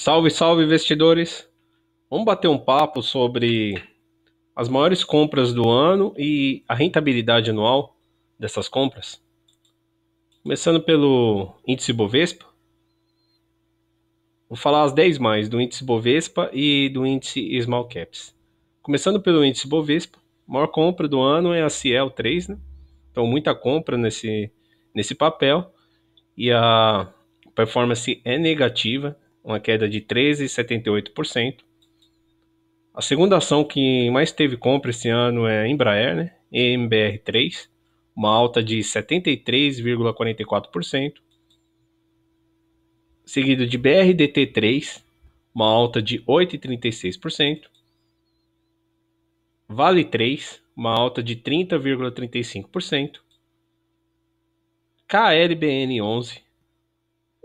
Salve, salve, investidores! Vamos bater um papo sobre as maiores compras do ano e a rentabilidade anual dessas compras. Começando pelo índice Bovespa. Vou falar as 10 mais do índice Bovespa e do índice Small Caps. Começando pelo índice Bovespa, a maior compra do ano é a Ciel 3, né? Então, muita compra nesse, nesse papel. E a performance é negativa, uma queda de 13,78%. A segunda ação que mais teve compra esse ano é a Embraer, né? EMBR3, uma alta de 73,44%, seguido de BRDT3, uma alta de 8,36%, Vale 3, uma alta de 30,35%, KLBN11,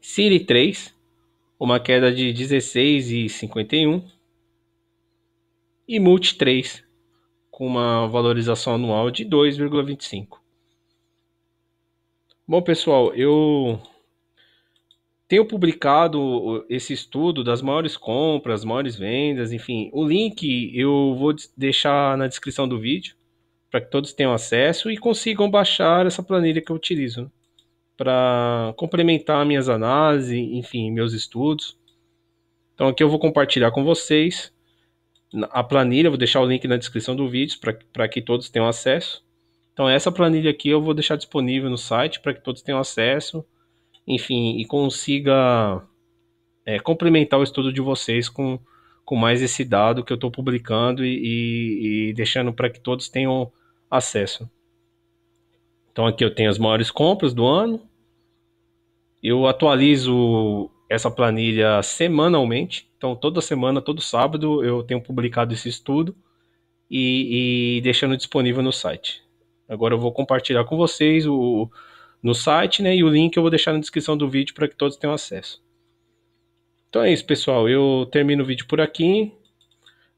Siri 3, uma queda de 16,51 e Multi 3, com uma valorização anual de 2,25. Bom, pessoal, eu tenho publicado esse estudo das maiores compras, maiores vendas, enfim. O link eu vou deixar na descrição do vídeo para que todos tenham acesso e consigam baixar essa planilha que eu utilizo. Né? para complementar minhas análises, enfim, meus estudos. Então aqui eu vou compartilhar com vocês a planilha, vou deixar o link na descrição do vídeo para que todos tenham acesso. Então essa planilha aqui eu vou deixar disponível no site para que todos tenham acesso, enfim, e consiga é, complementar o estudo de vocês com, com mais esse dado que eu estou publicando e, e, e deixando para que todos tenham acesso. Então aqui eu tenho as maiores compras do ano. Eu atualizo essa planilha semanalmente. Então toda semana, todo sábado eu tenho publicado esse estudo e, e deixando disponível no site. Agora eu vou compartilhar com vocês o, no site, né? E o link eu vou deixar na descrição do vídeo para que todos tenham acesso. Então é isso, pessoal. Eu termino o vídeo por aqui.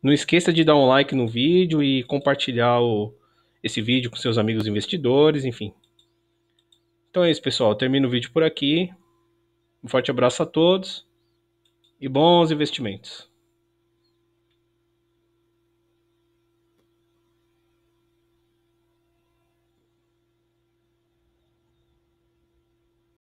Não esqueça de dar um like no vídeo e compartilhar o, esse vídeo com seus amigos investidores, enfim. Então é isso, pessoal. Eu termino o vídeo por aqui. Um forte abraço a todos e bons investimentos.